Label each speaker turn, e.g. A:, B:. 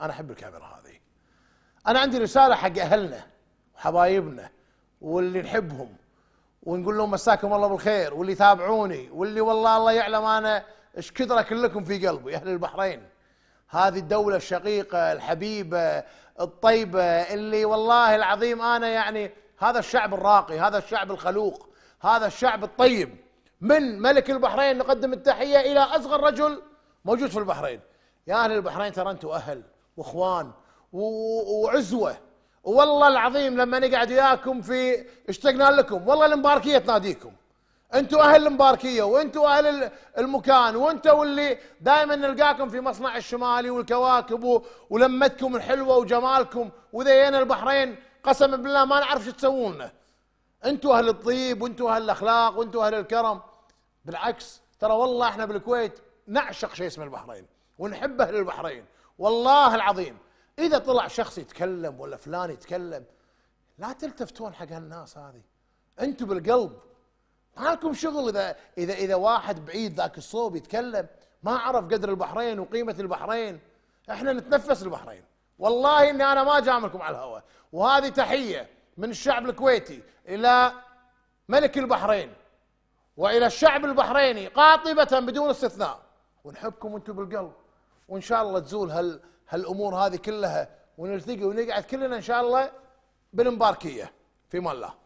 A: انا احب الكاميرا هذه انا عندي رساله حق اهلنا وحبايبنا واللي نحبهم ونقول لهم مساكم الله بالخير واللي يتابعوني واللي والله الله يعلم انا ايش كثر كلكم في قلبي اهل البحرين هذه الدولة الشقيقة الحبيبة الطيبة اللي والله العظيم انا يعني هذا الشعب الراقي هذا الشعب الخلوق هذا الشعب الطيب من ملك البحرين نقدم التحية الى اصغر رجل موجود في البحرين يا اهل البحرين ترى انتم اهل واخوان وعزوه والله العظيم لما نقعد وياكم في اشتقنا لكم والله المباركيه تناديكم انتوا اهل المباركيه وانتوا اهل المكان وانتوا اللي دائما نلقاكم في مصنع الشمالي والكواكب ولمتكم الحلوه وجمالكم وذينا البحرين قسما بالله ما نعرف شو تسوون انتوا اهل الطيب وانتوا اهل الاخلاق وانتوا اهل الكرم بالعكس ترى والله احنا بالكويت نعشق شيء اسمه البحرين ونحب أهل البحرين والله العظيم إذا طلع شخص يتكلم ولا فلان يتكلم لا تلتفتون حق هالناس هذه أنتم بالقلب ما لكم شغل إذا إذا إذا واحد بعيد ذاك الصوب يتكلم ما عرف قدر البحرين وقيمة البحرين احنا نتنفس البحرين والله اني انا ما جاملكم على الهواء وهذه تحيه من الشعب الكويتي الى ملك البحرين والى الشعب البحريني قاطبه بدون استثناء ونحبكم انتم بالقلب وان شاء الله تزول هال هالامور هذه كلها ونلتقي ونقعد كلنا ان شاء الله بالمباركيه في مال الله